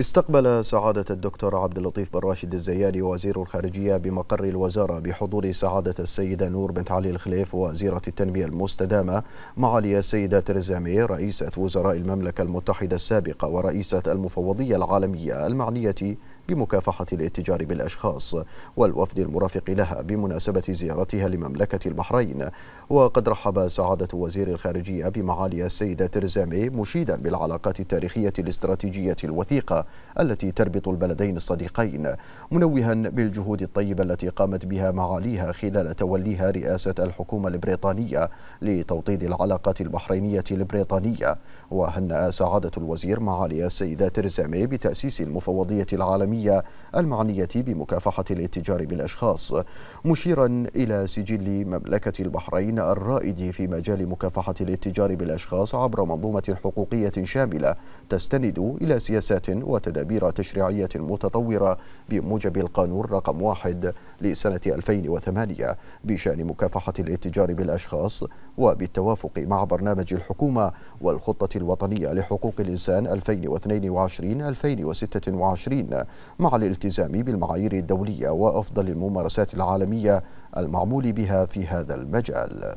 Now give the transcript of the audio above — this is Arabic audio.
استقبل سعادة الدكتور عبد اللطيف بن راشد الزياني وزير الخارجية بمقر الوزارة بحضور سعادة السيدة نور بنت علي الخليف وزيرة التنمية المستدامة معالي السيدة تريزا مي رئيسة وزراء المملكة المتحدة السابقة ورئيسة المفوضية العالمية المعنية بمكافحة الاتجار بالأشخاص والوفد المرافق لها بمناسبة زيارتها لمملكة البحرين وقد رحب سعادة وزير الخارجية بمعالي السيدة ترزامي مشيدا بالعلاقات التاريخية الاستراتيجية الوثيقة التي تربط البلدين الصديقين منوها بالجهود الطيبة التي قامت بها معاليها خلال توليها رئاسة الحكومة البريطانية لتوطيد العلاقات البحرينية البريطانية وهنأ سعادة الوزير معالي السيدة ترزامي بتأسيس المفوضية العالمية الحكومية المعنية بمكافحة الاتجار بالأشخاص مشيرا إلى سجل مملكة البحرين الرائد في مجال مكافحة الاتجار بالأشخاص عبر منظومة حقوقية شاملة تستند إلى سياسات وتدابير تشريعية متطورة بموجب القانون رقم واحد لسنة 2008 بشأن مكافحة الاتجار بالأشخاص وبالتوافق مع برنامج الحكومة والخطة الوطنية لحقوق الإنسان 2022-2026 مع الالتزام بالمعايير الدولية وأفضل الممارسات العالمية المعمول بها في هذا المجال